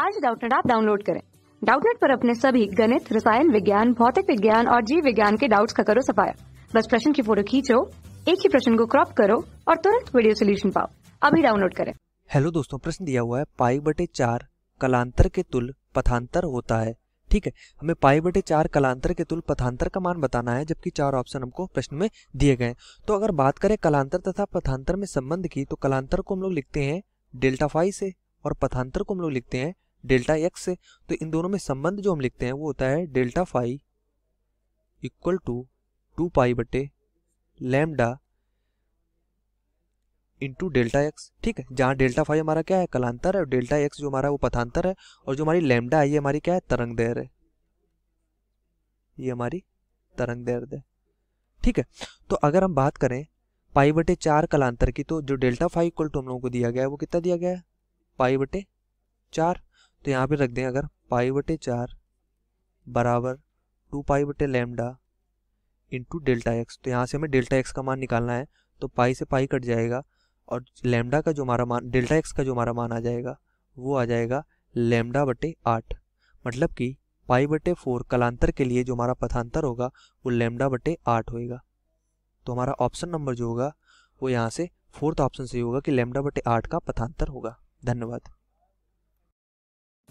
आज डाउटनेट आप डाउनलोड करें डाउटनेट पर अपने सभी गणित रसायन विज्ञान भौतिक विज्ञान और जीव विज्ञान के डाउट्स का करो सफाया बस प्रश्न की फोटो खींचो एक ही प्रश्न को क्रॉप करो और तुरंत वीडियो सोल्यूशन पाओ अभी डाउनलोड करें हेलो दोस्तों प्रश्न दिया हुआ है पाई बटे चार कलांतर के तुल पथांतर होता है ठीक है हमें पाई बटे चार कलांतर के तुल पथांतर का मान बताना है जबकि चार ऑप्शन हमको प्रश्न में दिए गए तो अगर बात करें कलांतर तथा पथांतर में संबंध की तो कलांतर को हम लोग लिखते हैं डेल्टा फाइव से और पथांतर को हम लोग लिखते हैं डेल्टा एक्स से तो इन दोनों में संबंध जो हम लिखते हैं वो होता है delta phi equal to two pi बटे लैमडा इंटू डेल्टा एक्स ठीक है जहाँ डेल्टा फाइव हमारा क्या है कलांतर है और डेल्टा एक्स जो हमारा वो पथांतर है और जो हमारी लेमडा है ये हमारी क्या है तरंग दैर है ये हमारी तरंग दैर है ठीक है तो अगर हम बात करें पाई बटे चार कलांतर की तो जो डेल्टा फाइव इक्वल टू हम लोगों को दिया गया है वो कितना दिया गया है पाई बटे चार तो यहाँ पे रख दें अगर पाई बटे चार बराबर टू पाई बटे लेमडा इंटू डेल्टा एक्स तो यहाँ से हमें डेल्टा एक्स का मान निकालना है तो पाई से पाई कट जाएगा और लेमडा का जो हमारा मान डेल्टा एक्स का जो हमारा मान आ जाएगा वो आ जाएगा लेमडा बटे आठ मतलब कि पाई बटे फोर कलांतर के लिए जो हमारा पथांतर होगा वो लेमडा बटे आठ होएगा तो हमारा ऑप्शन नंबर जो होगा वो यहाँ से फोर्थ ऑप्शन से होगा कि लेमडा बटे आठ का पथांतर होगा धन्यवाद